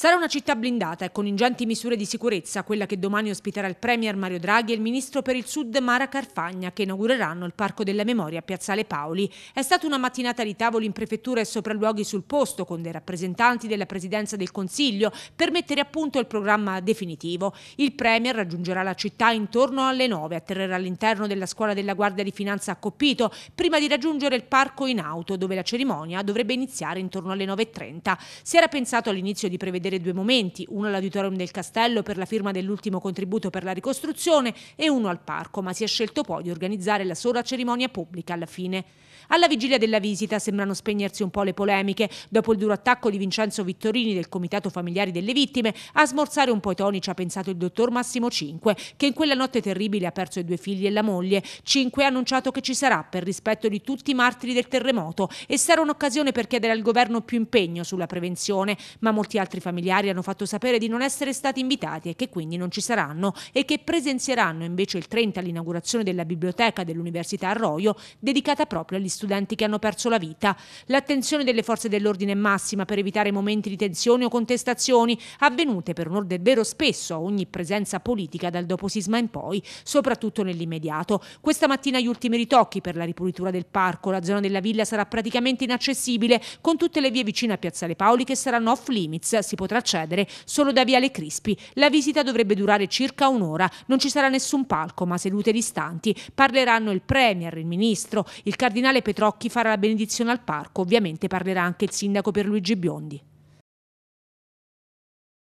Sarà una città blindata e con ingenti misure di sicurezza quella che domani ospiterà il Premier Mario Draghi e il Ministro per il Sud Mara Carfagna che inaugureranno il Parco della Memoria a Piazzale Paoli. È stata una mattinata di tavoli in prefettura e sopralluoghi sul posto con dei rappresentanti della Presidenza del Consiglio per mettere a punto il programma definitivo. Il Premier raggiungerà la città intorno alle 9, atterrerà all'interno della scuola della Guardia di Finanza a Coppito prima di raggiungere il parco in auto dove la cerimonia dovrebbe iniziare intorno alle 9.30. Si era pensato all'inizio di prevedere vedere due momenti, uno all'Auditorium del Castello per la firma dell'ultimo contributo per la ricostruzione e uno al parco, ma si è scelto poi di organizzare la sola cerimonia pubblica alla fine. Alla vigilia della visita sembrano spegnersi un po' le polemiche, dopo il duro attacco di Vincenzo Vittorini del Comitato Familiari delle Vittime, a smorzare un po' i toni ci ha pensato il dottor Massimo Cinque, che in quella notte terribile ha perso i due figli e la moglie. Cinque ha annunciato che ci sarà per rispetto di tutti i martiri del terremoto e sarà un'occasione per chiedere al governo più impegno sulla prevenzione, ma molti altri familiari hanno fatto sapere di non essere stati invitati e che quindi non ci saranno e che presenzieranno invece il 30 all'inaugurazione della biblioteca dell'Università Arroyo dedicata proprio agli gli studenti che hanno perso la vita. L'attenzione delle forze dell'ordine è massima per evitare momenti di tensione o contestazioni avvenute per un ordine vero spesso a ogni presenza politica dal doposisma in poi, soprattutto nell'immediato. Questa mattina gli ultimi ritocchi per la ripulitura del parco, la zona della villa sarà praticamente inaccessibile con tutte le vie vicine a Piazzale Paoli che saranno off limits, si potrà accedere solo da Viale Crispi. La visita dovrebbe durare circa un'ora, non ci sarà nessun palco ma sedute distanti. Parleranno il Premier, il Ministro, il Cardinale Petrocchi farà la benedizione al parco, ovviamente parlerà anche il sindaco per Luigi Biondi.